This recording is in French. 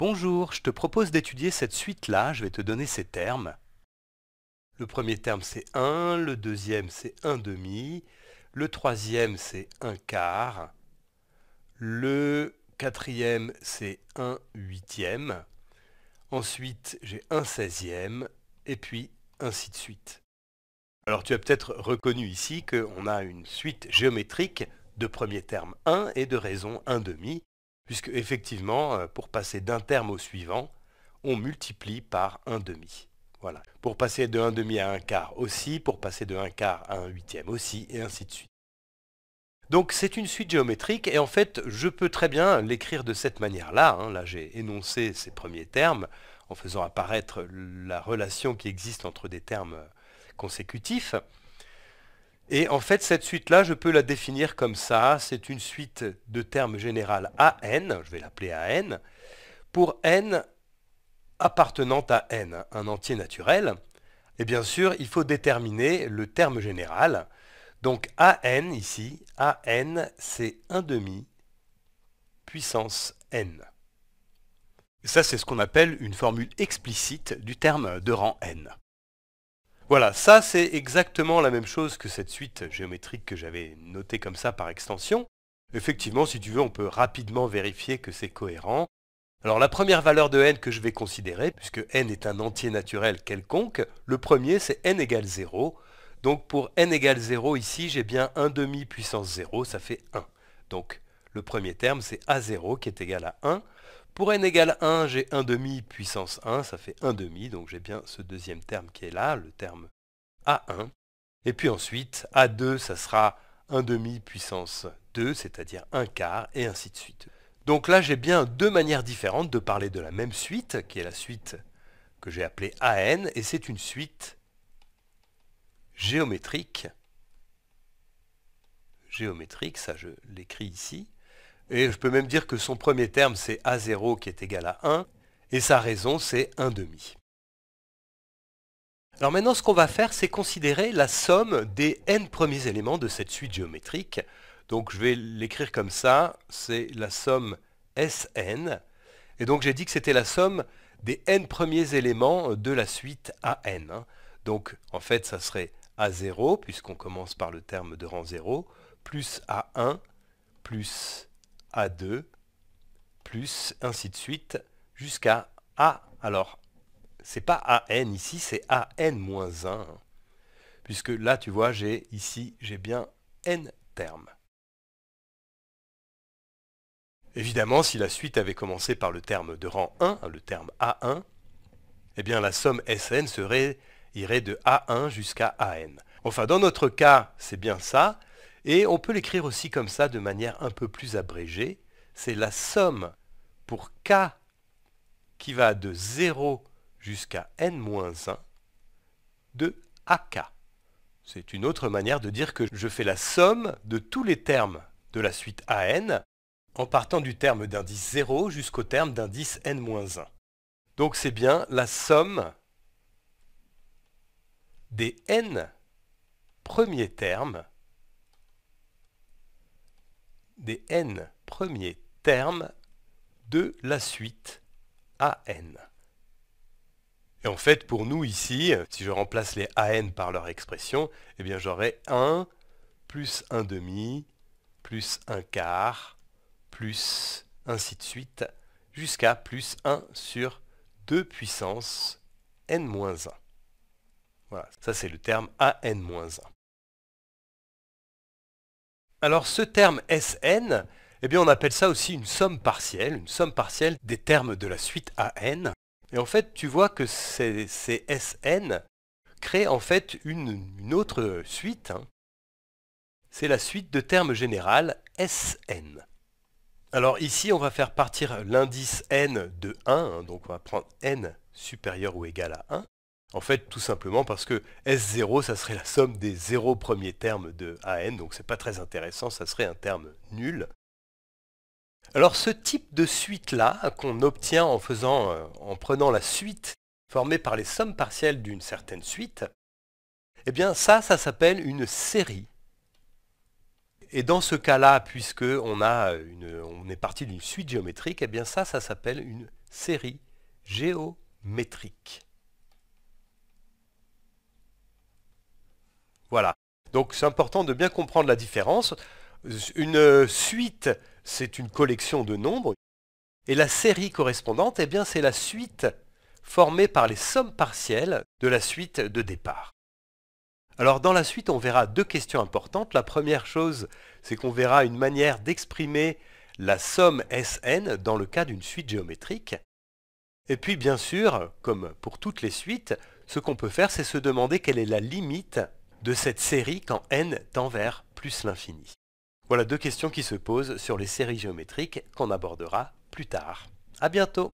Bonjour, je te propose d'étudier cette suite-là, je vais te donner ces termes. Le premier terme c'est 1, le deuxième c'est 1 demi, le troisième c'est 1 quart, le quatrième c'est 1 huitième, ensuite j'ai 1 seizième, et puis ainsi de suite. Alors tu as peut-être reconnu ici qu'on a une suite géométrique de premier terme 1 et de raison 1 demi, puisque effectivement, euh, pour passer d'un terme au suivant, on multiplie par un demi. Voilà. Pour passer de 1 demi à un quart aussi, pour passer de un quart à un huitième aussi, et ainsi de suite. Donc c'est une suite géométrique, et en fait, je peux très bien l'écrire de cette manière Là, hein. Là j'ai énoncé ces premiers termes, en faisant apparaître la relation qui existe entre des termes euh, consécutifs. Et en fait, cette suite-là, je peux la définir comme ça. C'est une suite de termes général AN, je vais l'appeler AN, pour N appartenant à N, un entier naturel. Et bien sûr, il faut déterminer le terme général. Donc AN ici, AN c'est 1 demi puissance N. Ça c'est ce qu'on appelle une formule explicite du terme de rang N. Voilà, ça c'est exactement la même chose que cette suite géométrique que j'avais notée comme ça par extension. Effectivement, si tu veux, on peut rapidement vérifier que c'est cohérent. Alors la première valeur de n que je vais considérer, puisque n est un entier naturel quelconque, le premier c'est n égale 0. Donc pour n égale 0 ici, j'ai bien 1 demi puissance 0, ça fait 1. Donc le premier terme c'est a0 qui est égal à 1. Pour n égale 1, j'ai 1 demi puissance 1, ça fait 1 demi, donc j'ai bien ce deuxième terme qui est là, le terme A1. Et puis ensuite, A2, ça sera 1 demi puissance 2, c'est-à-dire 1 quart, et ainsi de suite. Donc là, j'ai bien deux manières différentes de parler de la même suite, qui est la suite que j'ai appelée AN, et c'est une suite géométrique. Géométrique, ça je l'écris ici. Et je peux même dire que son premier terme, c'est A0 qui est égal à 1, et sa raison, c'est 1 demi. Alors maintenant, ce qu'on va faire, c'est considérer la somme des n premiers éléments de cette suite géométrique. Donc je vais l'écrire comme ça, c'est la somme Sn. Et donc j'ai dit que c'était la somme des n premiers éléments de la suite An. Hein. Donc en fait, ça serait A0, puisqu'on commence par le terme de rang 0, plus A1, plus a2, plus, ainsi de suite, jusqu'à A. Alors, c'est pas AN ici, c'est AN-1, puisque là, tu vois, j'ai ici, j'ai bien N termes. Évidemment, si la suite avait commencé par le terme de rang 1, hein, le terme A1, eh bien la somme Sn serait, irait de A1 jusqu'à An. Enfin, dans notre cas, c'est bien ça, et on peut l'écrire aussi comme ça de manière un peu plus abrégée. C'est la somme pour k qui va de 0 jusqu'à n-1 de ak. C'est une autre manière de dire que je fais la somme de tous les termes de la suite an en partant du terme d'indice 0 jusqu'au terme d'indice n-1. Donc c'est bien la somme des n premiers termes des n premiers termes de la suite AN. Et en fait, pour nous ici, si je remplace les AN par leur expression, eh bien j'aurai 1 plus 1 demi, plus 1 quart, plus ainsi de suite, jusqu'à plus 1 sur 2 puissance n-1. Voilà, ça c'est le terme AN-1. Alors ce terme Sn, eh bien on appelle ça aussi une somme partielle, une somme partielle des termes de la suite an. n. Et en fait, tu vois que ces, Sn créent en fait une, autre suite. Hein. C'est la suite de termes général Sn. Alors ici, on va faire partir l'indice n de 1, hein, donc on va prendre n supérieur ou égal à 1. En fait, tout simplement parce que S0, ça serait la somme des zéro premiers termes de AN, donc n'est pas très intéressant, ça serait un terme nul. Alors ce type de suite-là, qu'on obtient en, faisant, euh, en prenant la suite formée par les sommes partielles d'une certaine suite, eh bien ça, ça s'appelle une série. Et dans ce cas-là, puisque on, on est parti d'une suite géométrique, eh bien ça, ça s'appelle une série géométrique. Voilà. Donc c'est important de bien comprendre la différence. Une euh, suite, c'est une collection de nombres. Et la série correspondante, eh bien, c'est la suite formée par les sommes partielles de la suite de départ. Alors dans la suite, on verra deux questions importantes. La première chose, c'est qu'on verra une manière d'exprimer la somme Sn dans le cas d'une suite géométrique. Et puis bien sûr, comme pour toutes les suites, ce qu'on peut faire, c'est se demander quelle est la limite de cette série quand n tend vers plus l'infini Voilà deux questions qui se posent sur les séries géométriques qu'on abordera plus tard. A bientôt